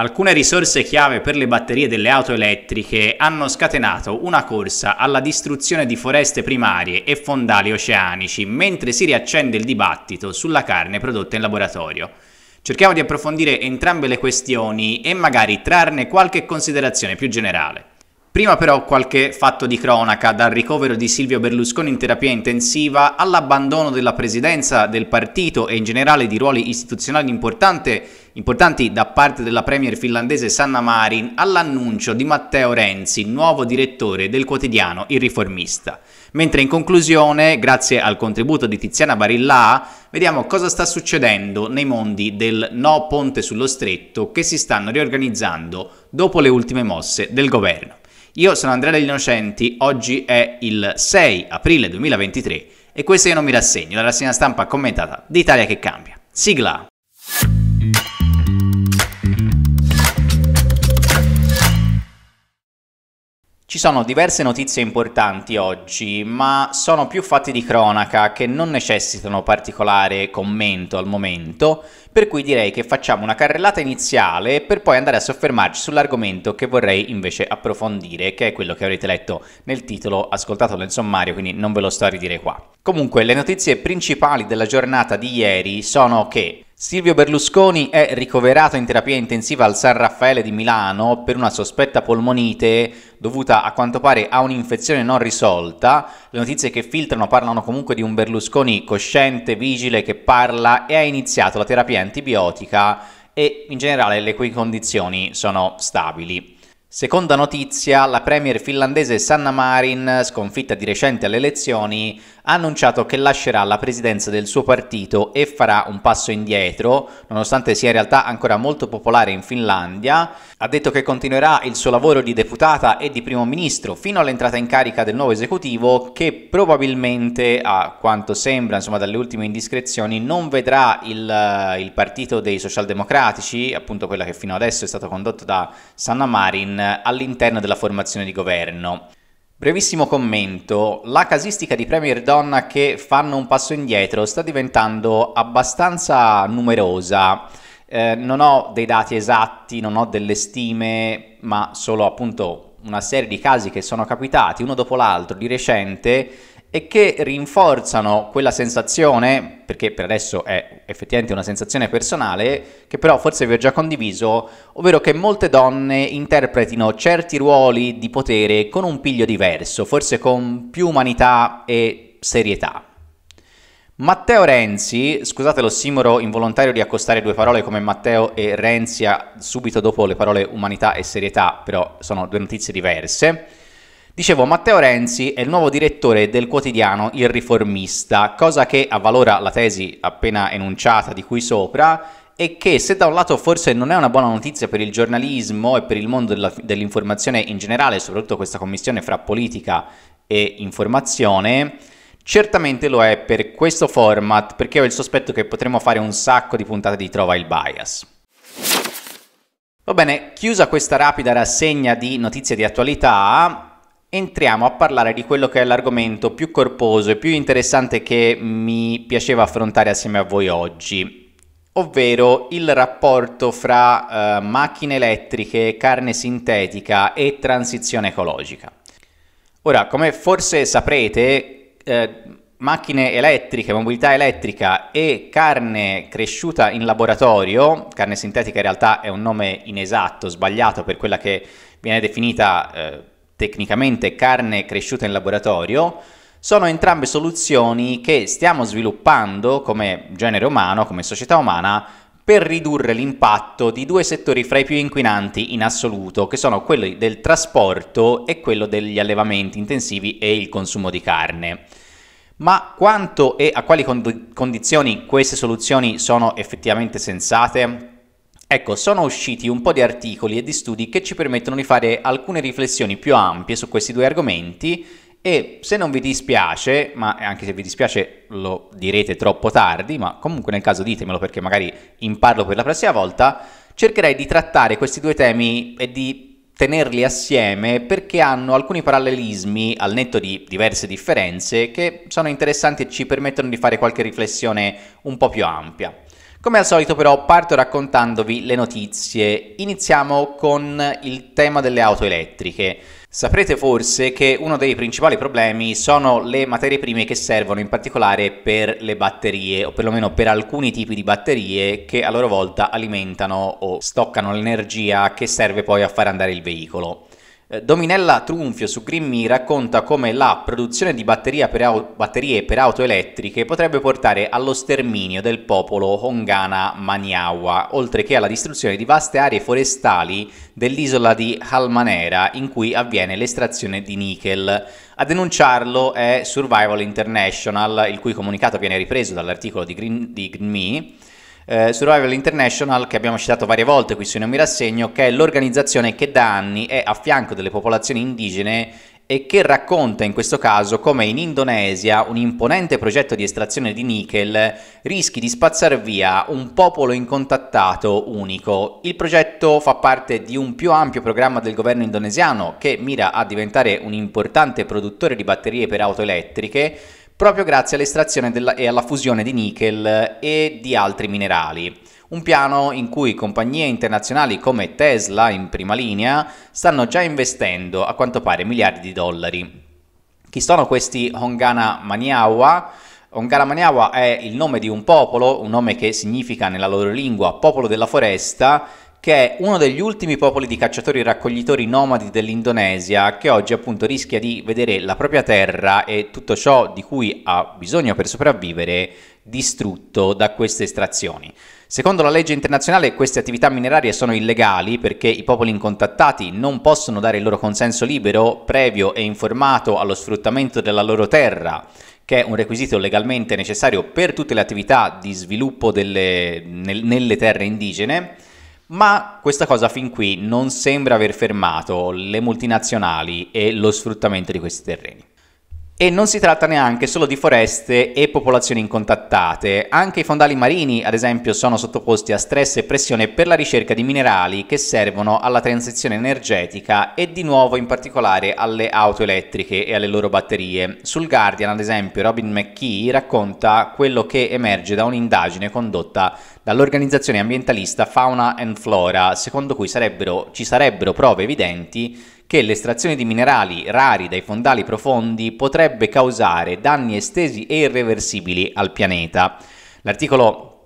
Alcune risorse chiave per le batterie delle auto elettriche hanno scatenato una corsa alla distruzione di foreste primarie e fondali oceanici mentre si riaccende il dibattito sulla carne prodotta in laboratorio. Cerchiamo di approfondire entrambe le questioni e magari trarne qualche considerazione più generale. Prima però qualche fatto di cronaca dal ricovero di Silvio Berlusconi in terapia intensiva all'abbandono della presidenza del partito e in generale di ruoli istituzionali importanti importanti da parte della premier finlandese Sanna Marin all'annuncio di Matteo Renzi, nuovo direttore del quotidiano Il Riformista. Mentre in conclusione, grazie al contributo di Tiziana Barilla, vediamo cosa sta succedendo nei mondi del no ponte sullo stretto che si stanno riorganizzando dopo le ultime mosse del governo. Io sono Andrea degli Innocenti, oggi è il 6 aprile 2023 e questo è Io non mi rassegno, la rassegna stampa commentata d'Italia che cambia. Sigla! Ci sono diverse notizie importanti oggi, ma sono più fatti di cronaca che non necessitano particolare commento al momento, per cui direi che facciamo una carrellata iniziale per poi andare a soffermarci sull'argomento che vorrei invece approfondire, che è quello che avrete letto nel titolo, ascoltato nel sommario, quindi non ve lo sto a ridire qua. Comunque, le notizie principali della giornata di ieri sono che Silvio Berlusconi è ricoverato in terapia intensiva al San Raffaele di Milano per una sospetta polmonite dovuta a quanto pare a un'infezione non risolta. Le notizie che filtrano parlano comunque di un Berlusconi cosciente, vigile, che parla e ha iniziato la terapia antibiotica e in generale le cui condizioni sono stabili. Seconda notizia, la premier finlandese Sanna Marin, sconfitta di recente alle elezioni, ha annunciato che lascerà la presidenza del suo partito e farà un passo indietro, nonostante sia in realtà ancora molto popolare in Finlandia. Ha detto che continuerà il suo lavoro di deputata e di primo ministro fino all'entrata in carica del nuovo esecutivo che probabilmente, a quanto sembra, insomma dalle ultime indiscrezioni, non vedrà il, eh, il partito dei socialdemocratici, appunto quella che fino adesso è stato condotto da Sanna Marin, all'interno della formazione di governo. Brevissimo commento, la casistica di Premier Donna che fanno un passo indietro sta diventando abbastanza numerosa. Eh, non ho dei dati esatti, non ho delle stime, ma solo appunto una serie di casi che sono capitati uno dopo l'altro di recente e che rinforzano quella sensazione, perché per adesso è effettivamente una sensazione personale, che però forse vi ho già condiviso, ovvero che molte donne interpretino certi ruoli di potere con un piglio diverso, forse con più umanità e serietà. Matteo Renzi, scusate lo l'ossimoro involontario di accostare due parole come Matteo e Renzi subito dopo le parole umanità e serietà, però sono due notizie diverse, Dicevo, Matteo Renzi è il nuovo direttore del quotidiano Il Riformista, cosa che avvalora la tesi appena enunciata di qui sopra e che se da un lato forse non è una buona notizia per il giornalismo e per il mondo dell'informazione in generale, soprattutto questa commissione fra politica e informazione, certamente lo è per questo format perché ho il sospetto che potremmo fare un sacco di puntate di Trova il Bias. Va bene, chiusa questa rapida rassegna di notizie di attualità, Entriamo a parlare di quello che è l'argomento più corposo e più interessante che mi piaceva affrontare assieme a voi oggi, ovvero il rapporto fra eh, macchine elettriche, carne sintetica e transizione ecologica. Ora, come forse saprete, eh, macchine elettriche, mobilità elettrica e carne cresciuta in laboratorio, carne sintetica in realtà è un nome inesatto, sbagliato per quella che viene definita... Eh, tecnicamente carne cresciuta in laboratorio, sono entrambe soluzioni che stiamo sviluppando come genere umano, come società umana, per ridurre l'impatto di due settori fra i più inquinanti in assoluto, che sono quelli del trasporto e quello degli allevamenti intensivi e il consumo di carne. Ma quanto e a quali condizioni queste soluzioni sono effettivamente sensate? Ecco, sono usciti un po' di articoli e di studi che ci permettono di fare alcune riflessioni più ampie su questi due argomenti e se non vi dispiace, ma anche se vi dispiace lo direte troppo tardi, ma comunque nel caso ditemelo perché magari imparlo per la prossima volta, cercherei di trattare questi due temi e di tenerli assieme perché hanno alcuni parallelismi al netto di diverse differenze che sono interessanti e ci permettono di fare qualche riflessione un po' più ampia. Come al solito però parto raccontandovi le notizie. Iniziamo con il tema delle auto elettriche. Saprete forse che uno dei principali problemi sono le materie prime che servono in particolare per le batterie o perlomeno per alcuni tipi di batterie che a loro volta alimentano o stoccano l'energia che serve poi a far andare il veicolo. Eh, Dominella Trunfio su Grimmi racconta come la produzione di per auto, batterie per auto elettriche potrebbe portare allo sterminio del popolo Hongana Maniawa, oltre che alla distruzione di vaste aree forestali dell'isola di Halmanera in cui avviene l'estrazione di nickel. A denunciarlo è Survival International, il cui comunicato viene ripreso dall'articolo di Grimmi. Green eh, Survival International che abbiamo citato varie volte qui su Non Mi Rassegno, che è l'organizzazione che da anni è a fianco delle popolazioni indigene e che racconta in questo caso come in Indonesia un imponente progetto di estrazione di nickel rischi di spazzare via un popolo incontattato unico. Il progetto fa parte di un più ampio programma del governo indonesiano che mira a diventare un importante produttore di batterie per auto elettriche proprio grazie all'estrazione e alla fusione di nickel e di altri minerali. Un piano in cui compagnie internazionali come Tesla in prima linea stanno già investendo a quanto pare miliardi di dollari. Chi sono questi Hongana Maniawa? Hongana Maniawa è il nome di un popolo, un nome che significa nella loro lingua popolo della foresta, che è uno degli ultimi popoli di cacciatori e raccoglitori nomadi dell'Indonesia, che oggi appunto rischia di vedere la propria terra e tutto ciò di cui ha bisogno per sopravvivere distrutto da queste estrazioni. Secondo la legge internazionale queste attività minerarie sono illegali perché i popoli incontattati non possono dare il loro consenso libero, previo e informato allo sfruttamento della loro terra, che è un requisito legalmente necessario per tutte le attività di sviluppo delle, nel, nelle terre indigene ma questa cosa fin qui non sembra aver fermato le multinazionali e lo sfruttamento di questi terreni. E non si tratta neanche solo di foreste e popolazioni incontattate, anche i fondali marini ad esempio sono sottoposti a stress e pressione per la ricerca di minerali che servono alla transizione energetica e di nuovo in particolare alle auto elettriche e alle loro batterie. Sul Guardian ad esempio Robin McKee racconta quello che emerge da un'indagine condotta dall'organizzazione ambientalista Fauna and Flora, secondo cui sarebbero, ci sarebbero prove evidenti che l'estrazione di minerali rari dai fondali profondi potrebbe causare danni estesi e irreversibili al pianeta. L'articolo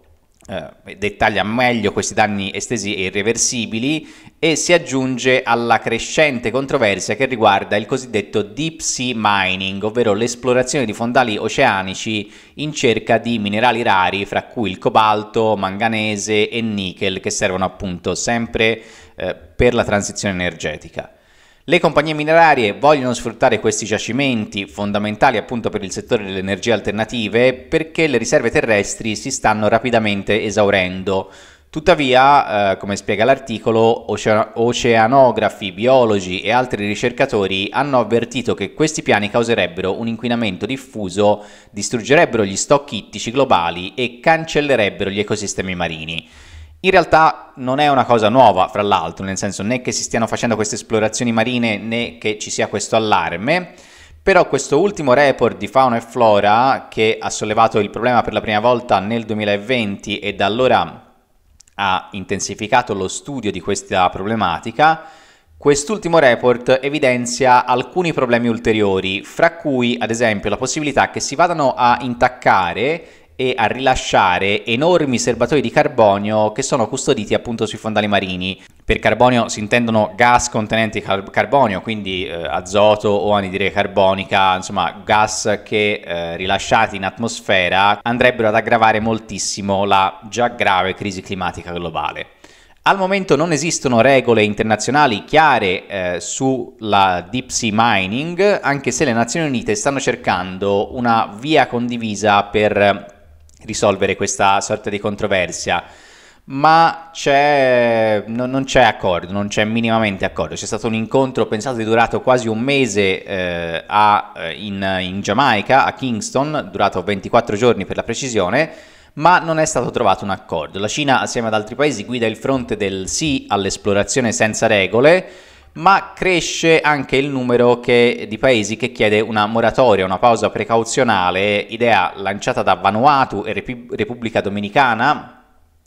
eh, dettaglia meglio questi danni estesi e irreversibili e si aggiunge alla crescente controversia che riguarda il cosiddetto deep sea mining, ovvero l'esplorazione di fondali oceanici in cerca di minerali rari, fra cui il cobalto, manganese e nickel, che servono appunto sempre eh, per la transizione energetica. Le compagnie minerarie vogliono sfruttare questi giacimenti, fondamentali appunto per il settore delle energie alternative, perché le riserve terrestri si stanno rapidamente esaurendo. Tuttavia, eh, come spiega l'articolo, ocean- oceanografi, biologi e altri ricercatori hanno avvertito che questi piani causerebbero un inquinamento diffuso, distruggerebbero gli stock ittici globali e cancellerebbero gli ecosistemi marini. In realtà non è una cosa nuova, fra l'altro, nel senso né che si stiano facendo queste esplorazioni marine né che ci sia questo allarme, però questo ultimo report di fauna e flora che ha sollevato il problema per la prima volta nel 2020 e da allora ha intensificato lo studio di questa problematica, quest'ultimo report evidenzia alcuni problemi ulteriori, fra cui ad esempio la possibilità che si vadano a intaccare e a rilasciare enormi serbatoi di carbonio che sono custoditi appunto sui fondali marini. Per carbonio si intendono gas contenenti car carbonio, quindi eh, azoto o anidride carbonica, insomma gas che eh, rilasciati in atmosfera andrebbero ad aggravare moltissimo la già grave crisi climatica globale. Al momento non esistono regole internazionali chiare eh, sulla deep sea mining, anche se le Nazioni Unite stanno cercando una via condivisa per risolvere questa sorta di controversia, ma c'è, no, non c'è accordo, non c'è minimamente accordo. C'è stato un incontro, pensate, durato quasi un mese eh, a, eh, in, in Giamaica, a Kingston, durato 24 giorni per la precisione, ma non è stato trovato un accordo. La Cina, assieme ad altri paesi, guida il fronte del sì all'esplorazione senza regole, ma cresce anche il numero che, di paesi che chiede una moratoria, una pausa precauzionale, idea lanciata da Vanuatu e Repub Repubblica Dominicana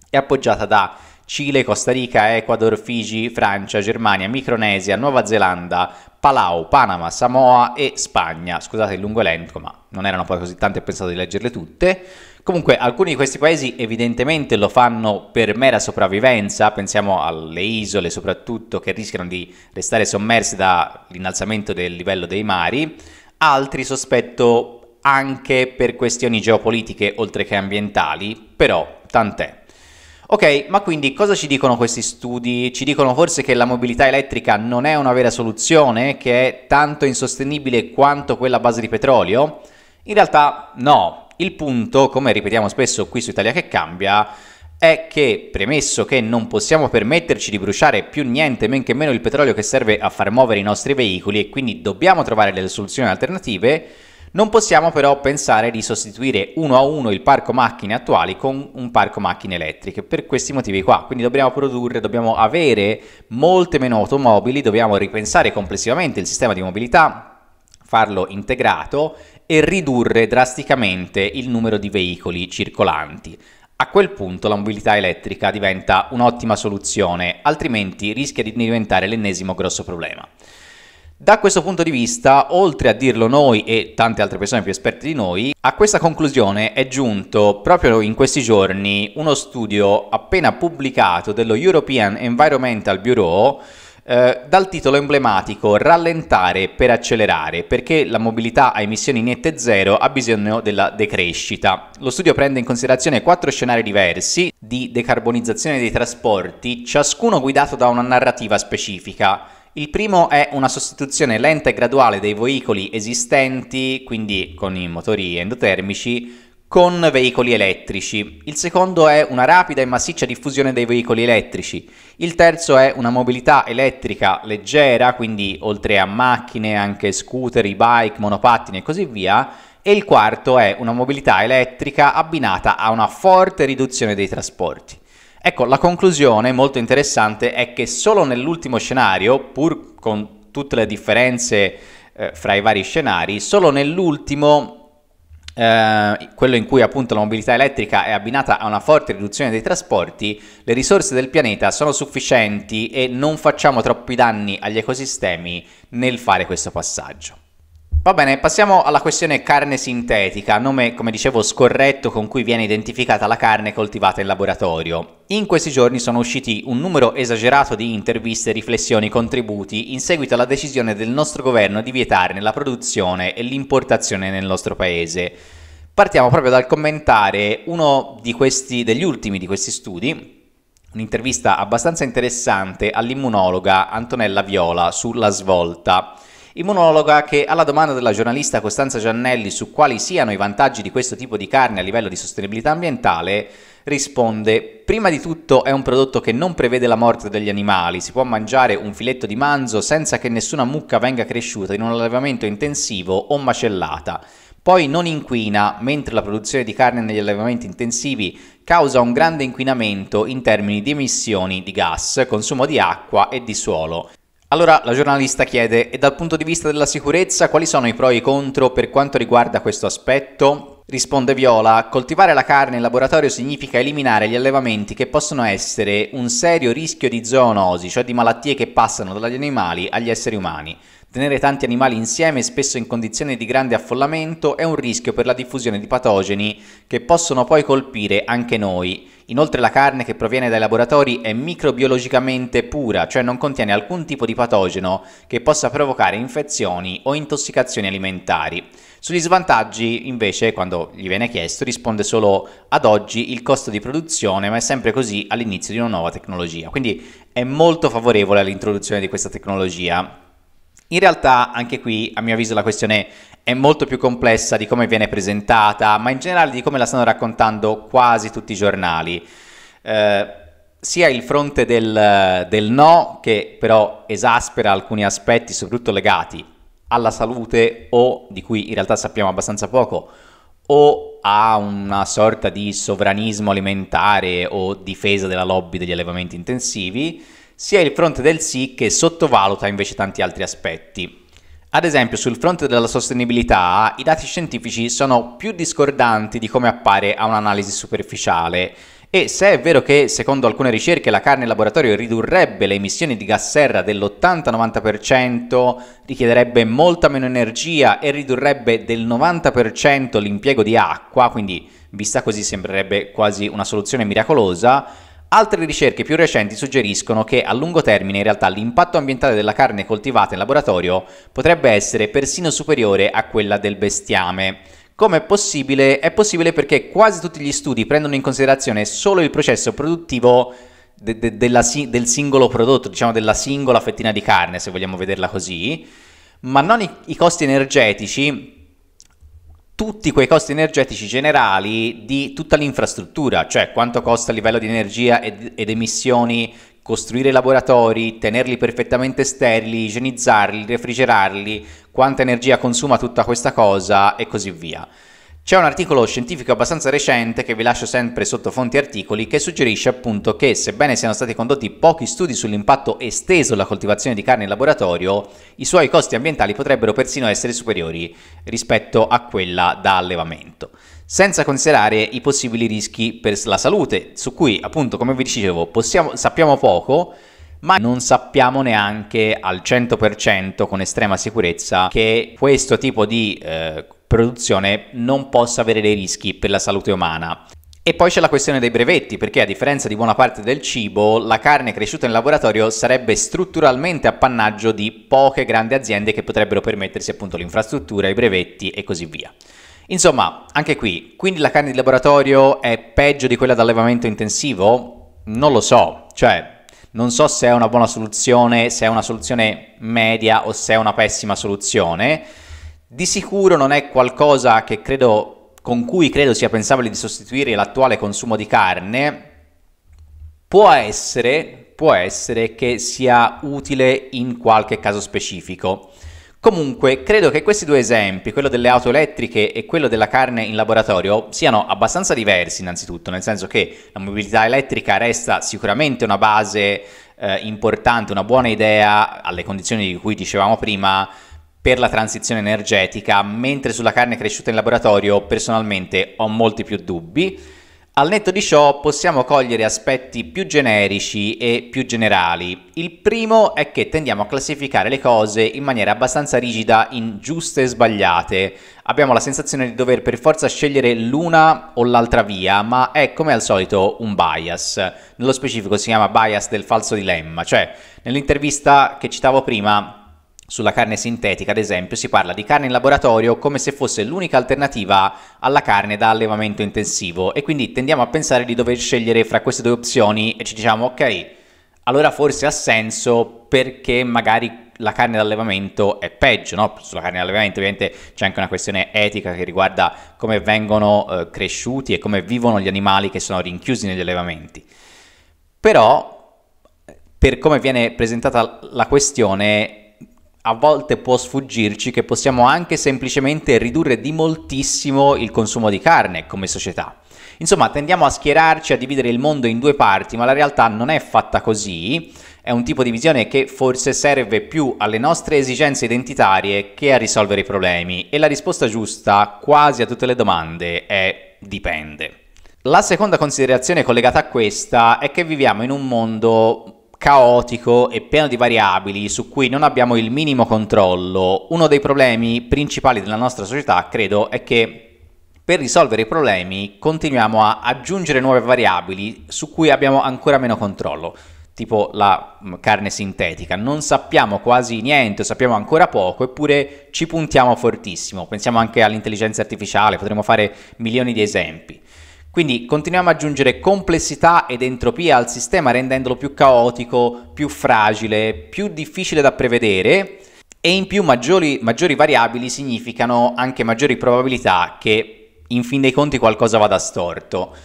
e appoggiata da Cile, Costa Rica, Ecuador, Figi, Francia, Germania, Micronesia, Nuova Zelanda, Palau, Panama, Samoa e Spagna. Scusate il lungo elenco, ma non erano poi così tante, ho pensato di leggerle tutte. Comunque, alcuni di questi paesi evidentemente lo fanno per mera sopravvivenza, pensiamo alle isole soprattutto che rischiano di restare sommerse dall'innalzamento del livello dei mari, altri sospetto anche per questioni geopolitiche oltre che ambientali, però tant'è. Ok, ma quindi cosa ci dicono questi studi? Ci dicono forse che la mobilità elettrica non è una vera soluzione, che è tanto insostenibile quanto quella a base di petrolio? In realtà no. Il punto, come ripetiamo spesso qui su Italia che cambia, è che, premesso che non possiamo permetterci di bruciare più niente men che meno il petrolio che serve a far muovere i nostri veicoli e quindi dobbiamo trovare delle soluzioni alternative, non possiamo però pensare di sostituire uno a uno il parco macchine attuali con un parco macchine elettriche per questi motivi qua, quindi dobbiamo produrre, dobbiamo avere molte meno automobili, dobbiamo ripensare complessivamente il sistema di mobilità, farlo integrato e ridurre drasticamente il numero di veicoli circolanti. A quel punto la mobilità elettrica diventa un'ottima soluzione, altrimenti rischia di diventare l'ennesimo grosso problema. Da questo punto di vista, oltre a dirlo noi e tante altre persone più esperte di noi, a questa conclusione è giunto proprio in questi giorni uno studio appena pubblicato dello European Environmental Bureau eh, dal titolo emblematico Rallentare per accelerare, perché la mobilità a emissioni nette zero ha bisogno della decrescita. Lo studio prende in considerazione quattro scenari diversi di decarbonizzazione dei trasporti, ciascuno guidato da una narrativa specifica il primo è una sostituzione lenta e graduale dei veicoli esistenti, quindi con i motori endotermici, con veicoli elettrici. Il secondo è una rapida e massiccia diffusione dei veicoli elettrici. Il terzo è una mobilità elettrica leggera, quindi oltre a macchine anche scooter, bike, monopattini e così via. E il quarto è una mobilità elettrica abbinata a una forte riduzione dei trasporti. Ecco, la conclusione molto interessante è che solo nell'ultimo scenario, pur con tutte le differenze eh, fra i vari scenari, solo nell'ultimo, eh, quello in cui appunto la mobilità elettrica è abbinata a una forte riduzione dei trasporti, le risorse del pianeta sono sufficienti e non facciamo troppi danni agli ecosistemi nel fare questo passaggio. Va bene, passiamo alla questione carne sintetica, nome come dicevo scorretto con cui viene identificata la carne coltivata in laboratorio. In questi giorni sono usciti un numero esagerato di interviste, riflessioni, contributi in seguito alla decisione del nostro governo di vietarne la produzione e l'importazione nel nostro paese. Partiamo proprio dal commentare uno questi, degli ultimi di questi studi, un'intervista abbastanza interessante all'immunologa Antonella Viola sulla svolta immunologa che alla domanda della giornalista Costanza Giannelli su quali siano i vantaggi di questo tipo di carne a livello di sostenibilità ambientale, risponde prima di tutto è un prodotto che non prevede la morte degli animali, si può mangiare un filetto di manzo senza che nessuna mucca venga cresciuta in un allevamento intensivo o macellata. Poi non inquina, mentre la produzione di carne negli allevamenti intensivi causa un grande inquinamento in termini di emissioni di gas, consumo di acqua e di suolo. Allora la giornalista chiede, e dal punto di vista della sicurezza quali sono i pro e i contro per quanto riguarda questo aspetto? Risponde Viola, coltivare la carne in laboratorio significa eliminare gli allevamenti che possono essere un serio rischio di zoonosi, cioè di malattie che passano dagli animali agli esseri umani. Tenere tanti animali insieme, spesso in condizioni di grande affollamento, è un rischio per la diffusione di patogeni che possono poi colpire anche noi. Inoltre la carne che proviene dai laboratori è microbiologicamente pura, cioè non contiene alcun tipo di patogeno che possa provocare infezioni o intossicazioni alimentari. Sugli svantaggi, invece, quando gli viene chiesto, risponde solo ad oggi il costo di produzione, ma è sempre così all'inizio di una nuova tecnologia. Quindi è molto favorevole all'introduzione di questa tecnologia in realtà anche qui, a mio avviso, la questione è molto più complessa di come viene presentata, ma in generale di come la stanno raccontando quasi tutti i giornali. Eh, sia il fronte del, del no, che però esaspera alcuni aspetti, soprattutto legati alla salute o di cui in realtà sappiamo abbastanza poco, o a una sorta di sovranismo alimentare o difesa della lobby degli allevamenti intensivi, sia il fronte del sì che sottovaluta invece tanti altri aspetti. Ad esempio, sul fronte della sostenibilità, i dati scientifici sono più discordanti di come appare a un'analisi superficiale. E se è vero che, secondo alcune ricerche, la carne in laboratorio ridurrebbe le emissioni di gas serra dell'80-90%, richiederebbe molta meno energia e ridurrebbe del 90% l'impiego di acqua, quindi vista così sembrerebbe quasi una soluzione miracolosa, Altre ricerche più recenti suggeriscono che a lungo termine in realtà l'impatto ambientale della carne coltivata in laboratorio potrebbe essere persino superiore a quella del bestiame. Come è possibile? È possibile perché quasi tutti gli studi prendono in considerazione solo il processo produttivo de- de- della si- del singolo prodotto, diciamo della singola fettina di carne, se vogliamo vederla così, ma non i, i costi energetici tutti quei costi energetici generali di tutta l'infrastruttura, cioè quanto costa a livello di energia ed, ed emissioni costruire laboratori, tenerli perfettamente sterili, igienizzarli, refrigerarli, quanta energia consuma tutta questa cosa e così via. C'è un articolo scientifico abbastanza recente che vi lascio sempre sotto fonti articoli che suggerisce appunto che sebbene siano stati condotti pochi studi sull'impatto esteso della coltivazione di carne in laboratorio, i suoi costi ambientali potrebbero persino essere superiori rispetto a quella da allevamento, senza considerare i possibili rischi per la salute, su cui appunto come vi dicevo possiamo, sappiamo poco, ma non sappiamo neanche al 100% con estrema sicurezza che questo tipo di eh, produzione non possa avere dei rischi per la salute umana. E poi c'è la questione dei brevetti, perché a differenza di buona parte del cibo, la carne cresciuta in laboratorio sarebbe strutturalmente appannaggio di poche grandi aziende che potrebbero permettersi appunto l'infrastruttura, i brevetti e così via. Insomma, anche qui, quindi la carne di laboratorio è peggio di quella d'allevamento intensivo? Non lo so, cioè non so se è una buona soluzione, se è una soluzione media o se è una pessima soluzione. Di sicuro non è qualcosa credo, con cui credo sia pensabile di sostituire l'attuale consumo di carne. Può essere, può essere che sia utile in qualche caso specifico. Comunque, credo che questi due esempi, quello delle auto elettriche e quello della carne in laboratorio, siano abbastanza diversi innanzitutto, nel senso che la mobilità elettrica resta sicuramente una base eh, importante, una buona idea alle condizioni di cui dicevamo prima per la transizione energetica, mentre sulla carne cresciuta in laboratorio personalmente ho molti più dubbi al netto di ciò possiamo cogliere aspetti più generici e più generali. Il primo è che tendiamo a classificare le cose in maniera abbastanza rigida in giuste e sbagliate. Abbiamo la sensazione di dover per forza scegliere l'una o l'altra via, ma è come al solito un bias. Nello specifico si chiama bias del falso dilemma, cioè nell'intervista che citavo prima sulla carne sintetica, ad esempio, si parla di carne in laboratorio come se fosse l'unica alternativa alla carne da allevamento intensivo e quindi tendiamo a pensare di dover scegliere fra queste due opzioni e ci diciamo ok, allora forse ha senso perché magari la carne d'allevamento è peggio, no? Sulla carne d'allevamento ovviamente c'è anche una questione etica che riguarda come vengono eh, cresciuti e come vivono gli animali che sono rinchiusi negli allevamenti. Però eh, per come viene presentata la questione a volte può sfuggirci che possiamo anche semplicemente ridurre di moltissimo il consumo di carne come società. Insomma, tendiamo a schierarci, a dividere il mondo in due parti, ma la realtà non è fatta così, è un tipo di visione che forse serve più alle nostre esigenze identitarie che a risolvere i problemi e la risposta giusta quasi a tutte le domande è dipende. La seconda considerazione collegata a questa è che viviamo in un mondo caotico e pieno di variabili su cui non abbiamo il minimo controllo, uno dei problemi principali della nostra società, credo, è che per risolvere i problemi continuiamo a aggiungere nuove variabili su cui abbiamo ancora meno controllo, tipo la mm, carne sintetica. Non sappiamo quasi niente, sappiamo ancora poco, eppure ci puntiamo fortissimo. Pensiamo anche all'intelligenza artificiale, potremmo fare milioni di esempi. Quindi continuiamo ad aggiungere complessità ed entropia al sistema rendendolo più caotico, più fragile, più difficile da prevedere e in più maggiori, maggiori variabili significano anche maggiori probabilità che in fin dei conti qualcosa vada storto.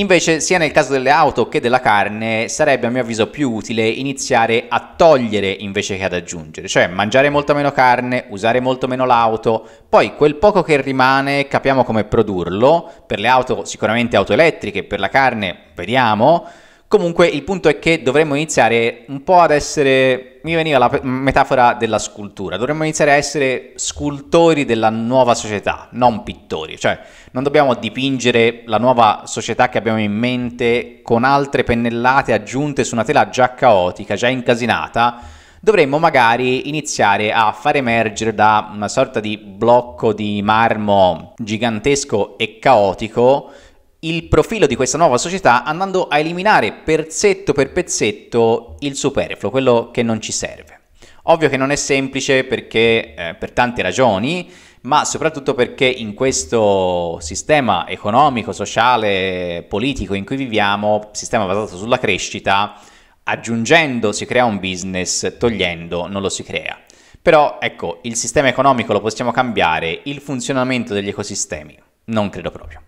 Invece sia nel caso delle auto che della carne sarebbe a mio avviso più utile iniziare a togliere invece che ad aggiungere, cioè mangiare molto meno carne, usare molto meno l'auto, poi quel poco che rimane capiamo come produrlo, per le auto sicuramente auto elettriche, per la carne vediamo, Comunque il punto è che dovremmo iniziare un po' ad essere, mi veniva la metafora della scultura, dovremmo iniziare a essere scultori della nuova società, non pittori, cioè non dobbiamo dipingere la nuova società che abbiamo in mente con altre pennellate aggiunte su una tela già caotica, già incasinata, dovremmo magari iniziare a far emergere da una sorta di blocco di marmo gigantesco e caotico il profilo di questa nuova società andando a eliminare pezzetto per pezzetto il superfluo, quello che non ci serve. Ovvio che non è semplice perché, eh, per tante ragioni, ma soprattutto perché in questo sistema economico, sociale, politico in cui viviamo, sistema basato sulla crescita, aggiungendo si crea un business, togliendo non lo si crea. Però ecco, il sistema economico lo possiamo cambiare, il funzionamento degli ecosistemi non credo proprio.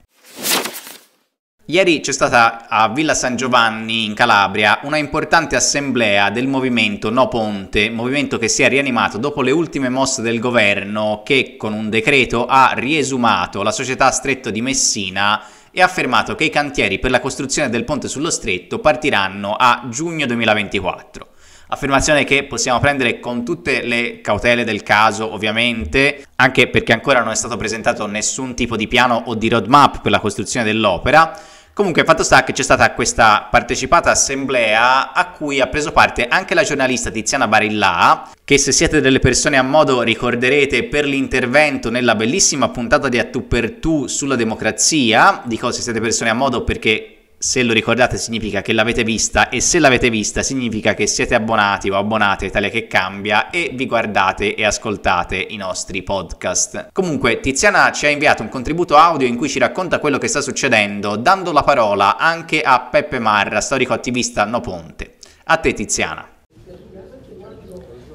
Ieri c'è stata a Villa San Giovanni in Calabria una importante assemblea del movimento No Ponte, movimento che si è rianimato dopo le ultime mosse del governo che con un decreto ha riesumato la società Stretto di Messina e ha affermato che i cantieri per la costruzione del ponte sullo stretto partiranno a giugno 2024. Affermazione che possiamo prendere con tutte le cautele del caso, ovviamente, anche perché ancora non è stato presentato nessun tipo di piano o di roadmap per la costruzione dell'opera, Comunque, fatto sta che c'è stata questa partecipata assemblea a cui ha preso parte anche la giornalista Tiziana Barillà, che se siete delle persone a modo ricorderete per l'intervento nella bellissima puntata di A tu per tu sulla democrazia, dico se siete persone a modo perché se lo ricordate significa che l'avete vista e se l'avete vista significa che siete abbonati o abbonate a Italia che cambia e vi guardate e ascoltate i nostri podcast. Comunque Tiziana ci ha inviato un contributo audio in cui ci racconta quello che sta succedendo dando la parola anche a Peppe Marra, storico attivista No Ponte. A te Tiziana.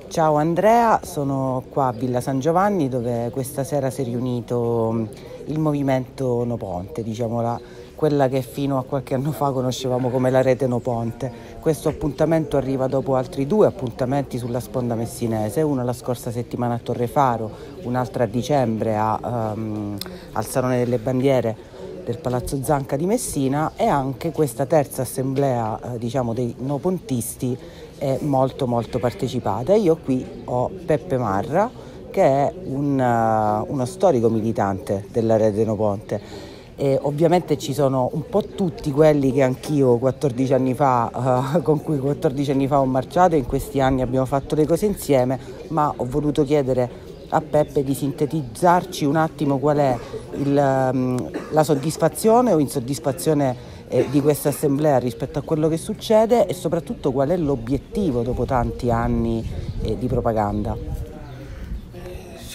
Ciao Andrea, sono qua a Villa San Giovanni dove questa sera si è riunito il movimento No Ponte, diciamo quella che fino a qualche anno fa conoscevamo come la rete No Ponte. Questo appuntamento arriva dopo altri due appuntamenti sulla sponda messinese, uno la scorsa settimana a Torre Faro, un altro a dicembre a, um, al Salone delle Bandiere del Palazzo Zanca di Messina e anche questa terza assemblea eh, diciamo, dei no pontisti è molto molto partecipata. Io qui ho Peppe Marra, che è un, eh, uno storico militante della dell'Aretino Ponte. E ovviamente ci sono un po' tutti quelli che anch'io 14 anni fa, uh, con cui 14 anni fa ho marciato e in questi anni abbiamo fatto le cose insieme, ma ho voluto chiedere a Peppe di sintetizzarci un attimo qual è il, um, la soddisfazione o insoddisfazione eh, di questa assemblea rispetto a quello che succede e soprattutto qual è l'obiettivo dopo tanti anni eh, di propaganda.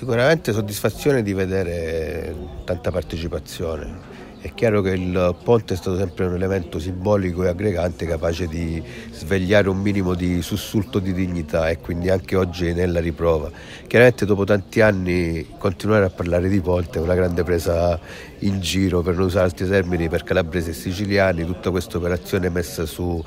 Sicuramente soddisfazione di vedere tanta partecipazione. È chiaro che il ponte è stato sempre un elemento simbolico e aggregante capace di svegliare un minimo di sussulto di dignità e quindi anche oggi nella riprova. Chiaramente dopo tanti anni continuare a parlare di ponte è una grande presa in giro, per non usare altri termini, per calabresi e siciliani, tutta questa operazione messa su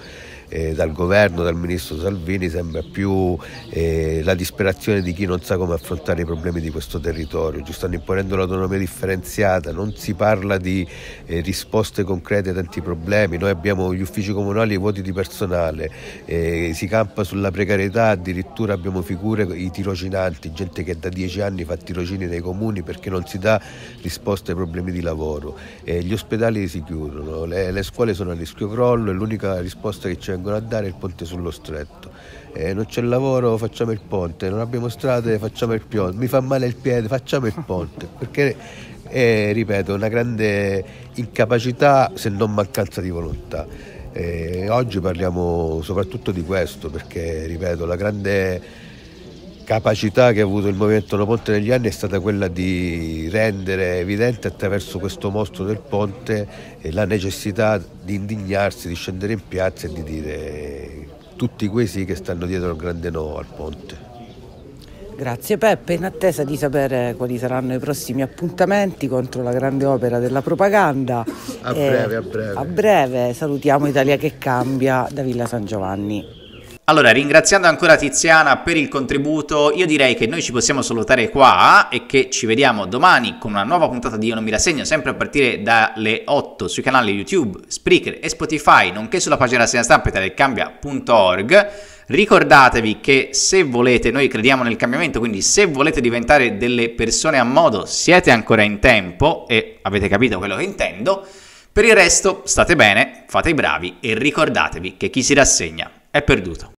eh, dal governo, dal ministro Salvini, sembra più eh, la disperazione di chi non sa come affrontare i problemi di questo territorio. Ci stanno imponendo l'autonomia differenziata, non si parla di eh, risposte concrete a tanti problemi. Noi abbiamo gli uffici comunali vuoti di personale, eh, si campa sulla precarietà, addirittura abbiamo figure, i tirocinanti, gente che da dieci anni fa tirocini nei comuni perché non si dà risposta ai problemi di lavoro. Eh, gli ospedali si chiudono, le, le scuole sono a rischio crollo e l'unica risposta che c'è in vengono a dare il ponte sullo stretto. Eh, non c'è lavoro, facciamo il ponte, non abbiamo strade, facciamo il ponte, mi fa male il piede, facciamo il ponte. Perché è, eh, ripeto, una grande incapacità se non mancanza di volontà. Eh, oggi parliamo soprattutto di questo perché, ripeto, la grande capacità che ha avuto il Movimento No Ponte negli anni è stata quella di rendere evidente attraverso questo mostro del ponte eh, la necessità di indignarsi, di scendere in piazza e di dire tutti quei sì che stanno dietro al grande no al ponte. Grazie Peppe, in attesa di sapere quali saranno i prossimi appuntamenti contro la grande opera della propaganda. A breve, eh, a breve. A breve salutiamo Italia che cambia da Villa San Giovanni. Allora, ringraziando ancora Tiziana per il contributo, io direi che noi ci possiamo salutare qua e che ci vediamo domani con una nuova puntata di Io non mi rassegno, sempre a partire dalle 8 sui canali YouTube, Spreaker e Spotify, nonché sulla pagina rassegna stampa italiacambia.org. Ricordatevi che se volete, noi crediamo nel cambiamento, quindi se volete diventare delle persone a modo, siete ancora in tempo e avete capito quello che intendo. Per il resto, state bene, fate i bravi e ricordatevi che chi si rassegna è perduto.